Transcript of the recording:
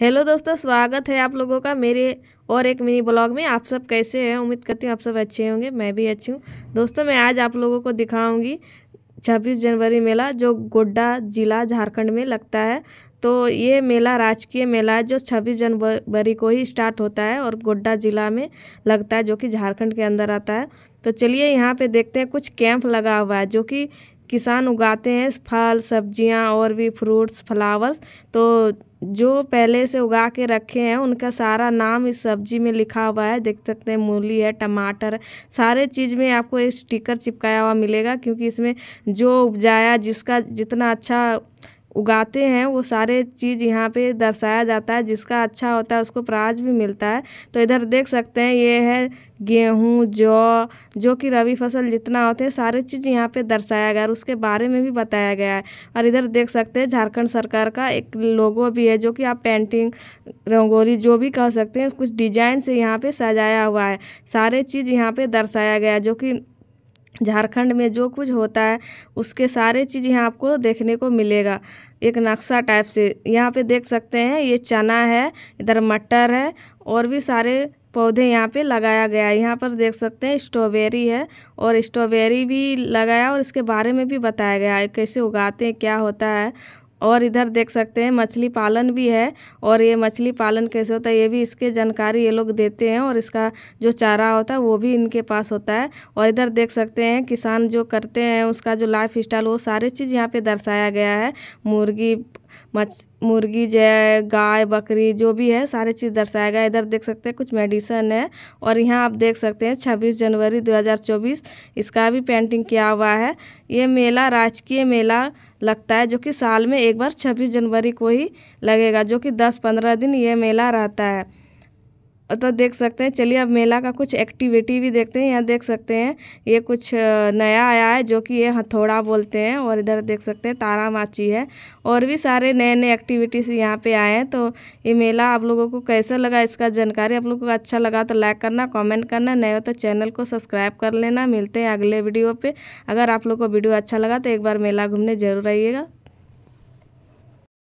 hello दोस्तों स्वागत है आप लोगों का मेरे और एक मिनी ब्लॉग में आप सब कैसे हैं उम्मीद करती हूँ आप सब अच्छे होंगे मैं भी अच्छी हूँ दोस्तों मैं आज आप लोगों को दिखाऊंगी 26 जनवरी मेला जो गोड्डा जिला झारखंड में लगता है तो ये मेला राजकीय मेला है जो 26 जनवरी को ही स्टार्ट होता है और गोड्डा जिला में लगता है जो कि झारखंड के अंदर आता है तो चलिए यहाँ पे देखते हैं कुछ कैंप लगा हुआ है जो कि किसान उगाते हैं फल सब्जियाँ और भी फ्रूट्स फ्लावर्स तो जो पहले से उगा के रखे हैं उनका सारा नाम इस सब्जी में लिखा हुआ है देख सकते हैं मूली है टमाटर सारे चीज़ में आपको इस स्टिकर चिपकाया हुआ मिलेगा क्योंकि इसमें जो उपजाया जिसका जितना अच्छा उगाते हैं वो सारे चीज़ यहाँ पे दर्शाया जाता है जिसका अच्छा होता है उसको प्राइज भी मिलता है तो इधर देख सकते हैं ये है गेहूँ जौ जो कि रवि फसल जितना होते हैं सारे चीज़ यहाँ पे दर्शाया गया है उसके बारे में भी बताया गया है और इधर देख सकते हैं झारखंड सरकार का एक लोगो भी है जो कि आप पेंटिंग रंगोली जो भी कह सकते हैं कुछ डिजाइन से यहाँ पर सजाया हुआ है सारे चीज़ यहाँ पर दर्शाया गया है जो कि झारखंड में जो कुछ होता है उसके सारे चीज़ यहाँ आपको देखने को मिलेगा एक नक्शा टाइप से यहाँ पे देख सकते हैं ये चना है इधर मटर है और भी सारे पौधे यहाँ पे लगाया गया है यहाँ पर देख सकते हैं स्ट्रॉबेरी है और स्ट्रॉबेरी भी लगाया और इसके बारे में भी बताया गया है कैसे उगाते हैं क्या होता है और इधर देख सकते हैं मछली पालन भी है और ये मछली पालन कैसे होता है ये भी इसके जानकारी ये लोग देते हैं और इसका जो चारा होता है वो भी इनके पास होता है और इधर देख सकते हैं किसान जो करते हैं उसका जो लाइफ स्टाइल वो सारे चीज़ यहाँ पे दर्शाया गया है मुर्गी मछ मुर्गी जो है गाय बकरी जो भी है सारे चीज़ दर्शाया गया इधर देख सकते हैं कुछ मेडिसन है और यहाँ आप देख सकते हैं 26 जनवरी 2024 इसका भी पेंटिंग किया हुआ है ये मेला राजकीय मेला लगता है जो कि साल में एक बार 26 जनवरी को ही लगेगा जो कि 10-15 दिन ये मेला रहता है तो देख सकते हैं चलिए अब मेला का कुछ एक्टिविटी भी देखते हैं यहाँ देख सकते हैं ये कुछ नया आया है जो कि ये हथौड़ा बोलते हैं और इधर देख सकते हैं तारा माची है और भी सारे नए नए एक्टिविटीज़ यहाँ पे आए हैं तो ये मेला आप लोगों को कैसा लगा इसका जानकारी आप लोगों को अच्छा लगा तो लाइक करना कॉमेंट करना नए हो तो चैनल को सब्सक्राइब कर लेना मिलते हैं अगले वीडियो पर अगर आप लोग को वीडियो अच्छा लगा तो एक बार मेला घूमने ज़रूर आइएगा